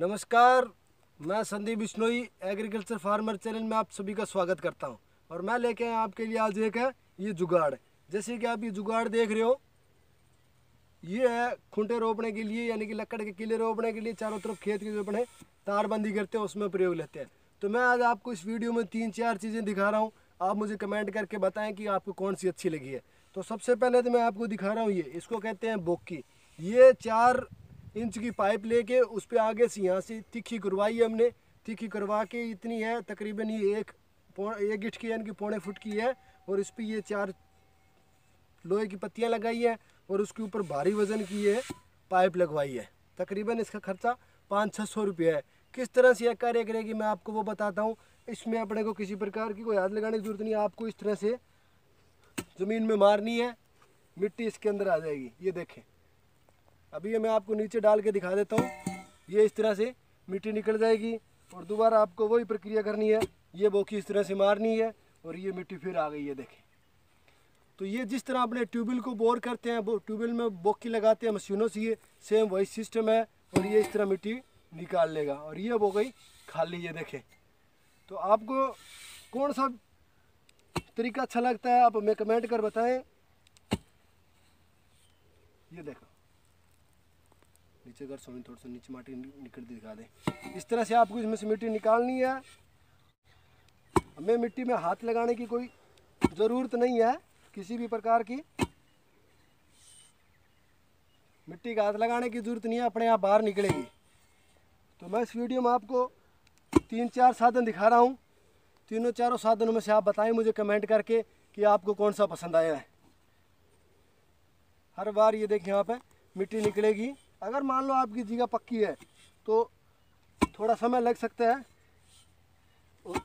नमस्कार मैं Sandeep Bishnoi agriculture farmer channel में आप सभी का स्वागत करता हूं और मैं लेके आया आपके लिए आज एक है ये जुगाड़ जैसे कि आप ये जुगाड़ देख रहे हो ये है खूंटे रोपने के लिए यानी कि लकड़ के किले रोपने के लिए चारों तरफ खेत के जो अपने तारबंदी करते हैं उसमें प्रयोग लेते हैं तो मैं आज आपको इस वीडियो में तीन चार चीज़ें दिखा रहा हूँ आप मुझे कमेंट करके बताएं कि आपको कौन सी अच्छी लगी है तो सबसे पहले तो मैं आपको दिखा रहा हूँ ये इसको कहते हैं बोक्की ये चार इंच की पाइप लेके उस पर आगे से यहाँ से तीखी करवाई हमने तीखी करवा के इतनी है तकरीबन ये एक एक गिट की यानी कि पौने फुट की है और इस पर ये चार लोहे की पत्तियाँ लगाई हैं और उसके ऊपर भारी वजन की ये पाइप लगवाई है तकरीबन इसका खर्चा पाँच छः सौ रुपये है किस तरह से यह कार्य करेगी मैं आपको वो बताता हूँ इसमें अपने को किसी प्रकार की कोई हाथ लगाने की जरूरत नहीं है आपको इस तरह से ज़मीन में मारनी है मिट्टी इसके अंदर आ जाएगी ये देखें अभी ये मैं आपको नीचे डाल के दिखा देता हूँ ये इस तरह से मिट्टी निकल जाएगी और दोबारा आपको वही प्रक्रिया करनी है ये बोखी इस तरह से मारनी है और ये मिट्टी फिर आ गई है देखें तो ये जिस तरह अपने ट्यूबवेल को बोर करते हैं ट्यूबवेल में बोकी लगाते हैं मशीनों से ये सेम वही सिस्टम है और ये इस तरह मिट्टी निकाल लेगा और ये हो गई खाली ये देखें तो आपको कौन सा तरीका अच्छा लगता है आप हमें कमेंट कर बताएं ये देखो नीचे अगर सो थोड़ा सा नीचे माटी निकलती दिखा दें इस तरह से आपको इसमें से मिट्टी निकालनी है हमें मिट्टी में हाथ लगाने की कोई ज़रूरत नहीं है किसी भी प्रकार की मिट्टी का हाथ लगाने की ज़रूरत नहीं है अपने आप बाहर निकलेगी तो मैं इस वीडियो में आपको तीन चार साधन दिखा रहा हूँ तीनों चारों साधनों में से आप बताएं मुझे कमेंट करके कि आपको कौन सा पसंद आया है हर बार ये देखिए यहाँ पे मिट्टी निकलेगी अगर मान लो आपकी जीगा पक्की है तो थोड़ा समय लग सकता है और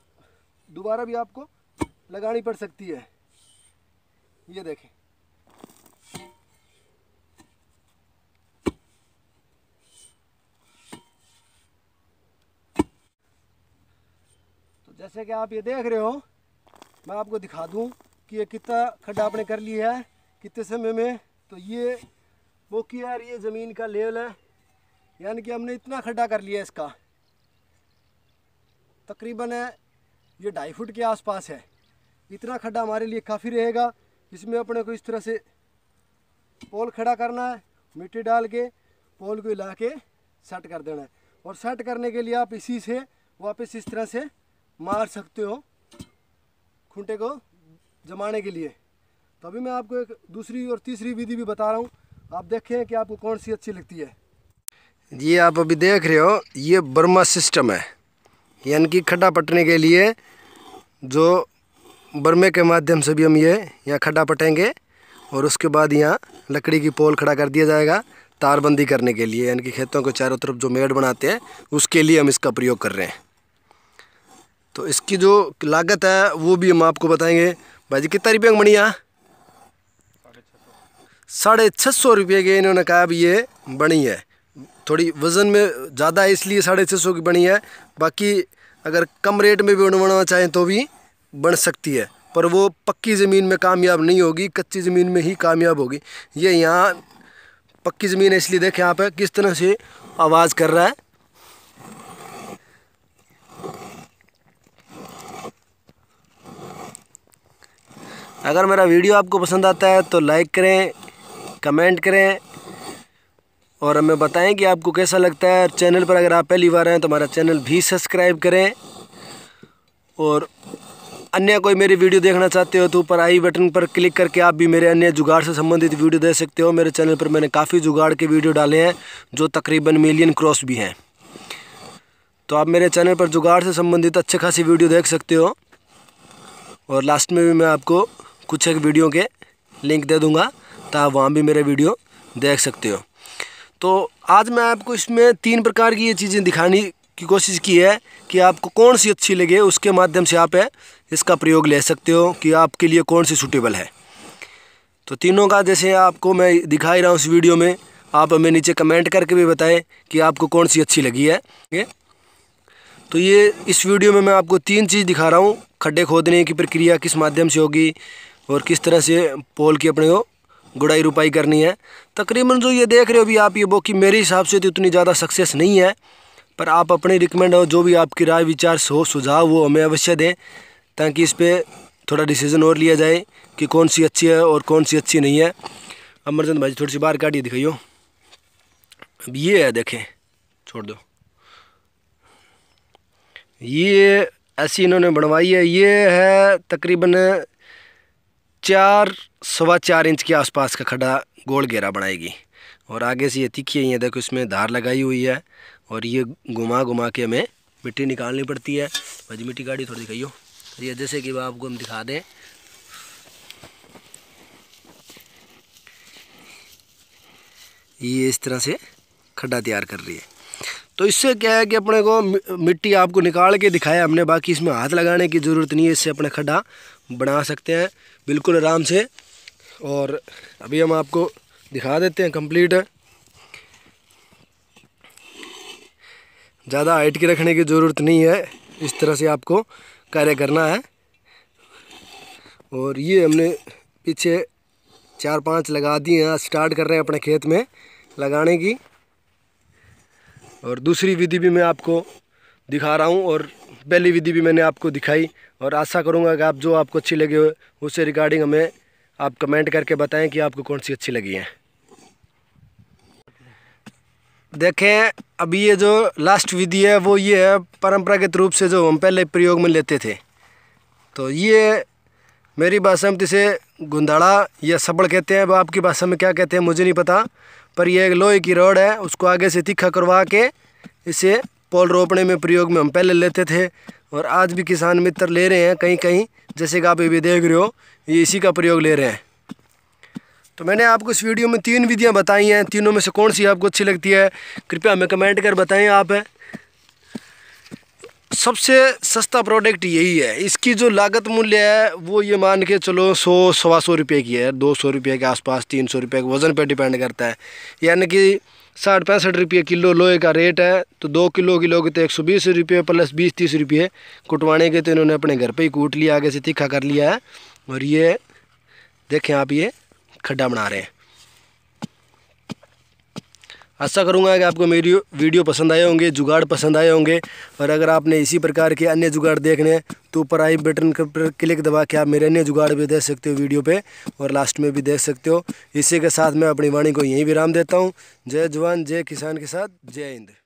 दोबारा भी आपको लगानी पड़ सकती है ये देखें तो जैसे कि आप ये देख रहे हो मैं आपको दिखा दूं कि ये कितना खड्डा आपने कर लिया है कितने समय में तो ये मोकी यार ये ज़मीन का लेवल है यानी कि हमने इतना खड्डा कर लिया इसका तकरीबन है ये ढाई फुट के आसपास है इतना खड्डा हमारे लिए काफ़ी रहेगा इसमें अपने को इस तरह से पोल खड़ा करना है मिट्टी डाल के पोल को हिला के सेट कर देना है और सेट करने के लिए आप इसी से वापस इस तरह से मार सकते हो खूंटे को जमाने के लिए तो मैं आपको एक दूसरी और तीसरी विधि भी बता रहा हूँ आप देखें कि आपको कौन सी अच्छी लगती है ये आप अभी देख रहे हो ये बर्मा सिस्टम है यानी कि खड्डा पटने के लिए जो बर्मे के माध्यम से भी हम ये यहाँ खड्डा पटेंगे और उसके बाद यहाँ लकड़ी की पोल खड़ा कर दिया जाएगा तारबंदी करने के लिए यानी कि खेतों के चारों तरफ जो मेड़ बनाते हैं उसके लिए हम इसका प्रयोग कर रहे हैं तो इसकी जो लागत है वो भी हम आपको बताएंगे भाई जी कितना रुपये बढ़िया साढ़े छः सौ रुपये के इन्होंने कहा भी ये बनी है थोड़ी वज़न में ज़्यादा है इसलिए साढ़े छः सौ की बनी है बाकी अगर कम रेट में भी बनवाना चाहें तो भी बन सकती है पर वो पक्की ज़मीन में कामयाब नहीं होगी कच्ची ज़मीन में ही कामयाब होगी ये यहाँ पक्की ज़मीन है इसलिए देखें यहाँ पर किस तरह से आवाज़ कर रहा है अगर मेरा वीडियो आपको पसंद आता है तो लाइक करें कमेंट करें और हमें बताएं कि आपको कैसा लगता है और चैनल पर अगर आप पहली बार आएँ तो हमारा चैनल भी सब्सक्राइब करें और अन्य कोई मेरी वीडियो देखना चाहते हो तो ऊपर आई बटन पर क्लिक करके आप भी मेरे अन्य जुगाड़ से संबंधित वीडियो देख सकते हो मेरे चैनल पर मैंने काफ़ी जुगाड़ के वीडियो डाले हैं जो तकरीबन मिलियन क्रॉस भी हैं तो आप मेरे चैनल पर जुगाड़ से संबंधित अच्छे खासी वीडियो देख सकते हो और लास्ट में भी मैं आपको कुछ एक वीडियो के लिंक दे दूँगा तो आप वहाँ भी मेरा वीडियो देख सकते हो तो आज मैं आपको इसमें तीन प्रकार की ये चीज़ें दिखाने की कोशिश की है कि आपको कौन सी अच्छी लगे उसके माध्यम से आप इसका प्रयोग ले सकते हो कि आपके लिए कौन सी सूटेबल है तो तीनों का जैसे आपको मैं दिखा ही रहा हूँ इस वीडियो में आप हमें नीचे कमेंट करके भी बताएं कि आपको कौन सी अच्छी लगी है ये तो ये इस वीडियो में मैं आपको तीन चीज़ दिखा रहा हूँ खड्डे खोदने की प्रक्रिया किस माध्यम से होगी और किस तरह से पोल की अपने को गुड़ाई रुपाई करनी है तकरीबन जो ये देख रहे हो भी आप ये बोकी कि मेरे हिसाब से तो उतनी ज़्यादा सक्सेस नहीं है पर आप अपने रिकमेंड हो जो भी आपकी राय विचार हो सुझाव हो हमें अवश्य दें ताकि इस पर थोड़ा डिसीज़न और लिया जाए कि कौन सी अच्छी है और कौन सी अच्छी नहीं है अमरजंद भाई थोड़ी सी बाहर काटिए दिखाइयो अब ये है देखें छोड़ दो ये ऐसी इन्होंने बनवाई है ये है तकरीबन चार सवा चार इंच के आसपास का खड्डा गोल घेरा बनाएगी और आगे से ये तीखी है ये देखो इसमें धार लगाई हुई है और ये घुमा घुमा के हमें मिट्टी निकालनी पड़ती है भाजी मिट्टी गाड़ी थोड़ी दिखाइयो तो ये जैसे कि वह आपको हम दिखा दें ये इस तरह से खड्डा तैयार कर रही है तो इससे क्या है कि अपने को मिट्टी आपको निकाल के दिखाया हमने बाकी इसमें हाथ लगाने की ज़रूरत नहीं है इससे अपने खड्डा बना सकते हैं बिल्कुल आराम से और अभी हम आपको दिखा देते हैं कंप्लीट है ज़्यादा हाइट की रखने की ज़रूरत नहीं है इस तरह से आपको कार्य करना है और ये हमने पीछे चार पांच लगा दिए हैं स्टार्ट कर रहे हैं अपने खेत में लगाने की और दूसरी विधि भी मैं आपको दिखा रहा हूँ और पहली विधि भी मैंने आपको दिखाई और आशा करूँगा कि आप जो आपको अच्छी लगी हो उससे रिगार्डिंग हमें आप कमेंट करके बताएं कि आपको कौन सी अच्छी लगी है देखें अभी ये जो लास्ट विधि है वो ये है परंपरागत रूप से जो हम पहले प्रयोग में लेते थे तो ये मेरी भाषा में इसे गुंदाड़ा या सबड़ कहते हैं अब आपकी भाषा में क्या कहते हैं मुझे नहीं पता पर यह लोहे की रोड है उसको आगे से तीखा करवा के इसे पोल रोपने में प्रयोग में हम पहले लेते थे और आज भी किसान मित्र ले रहे हैं कहीं कहीं जैसे कि आप ये भी देख रहे हो ये इसी का प्रयोग ले रहे हैं तो मैंने आपको इस वीडियो में तीन विधियाँ बताई हैं तीनों में से कौन सी आपको अच्छी लगती है कृपया हमें कमेंट कर बताएं आप सबसे सस्ता प्रोडक्ट यही है इसकी जो लागत मूल्य है वो ये मान के चलो सौ सवा सौ रुपये की है दो सौ रुपये के आसपास तीन सौ रुपये के वज़न पे डिपेंड करता है यानी कि साठ पैंसठ रुपये किलो लोहे का रेट है तो दो किलो किलो के तो एक सौ बीस रुपये प्लस बीस तीस रुपये कुटवाने के तो इन्होंने अपने घर पर ही कूट लिया आगे से तीखा कर लिया है और ये देखें आप ये खड्डा बना रहे हैं आशा करूँगा कि आपको मेरी वीडियो पसंद आए होंगे जुगाड़ पसंद आए होंगे और अगर आपने इसी प्रकार के अन्य जुगाड़ देखने हैं तो ऊपर आई बटन पर क्लिक दबा के आप मेरे अन्य जुगाड़ भी देख सकते हो वीडियो पे और लास्ट में भी देख सकते हो इसी के साथ मैं अपनी वाणी को यहीं विराम देता हूँ जय जवान जय किसान के साथ जय हिंद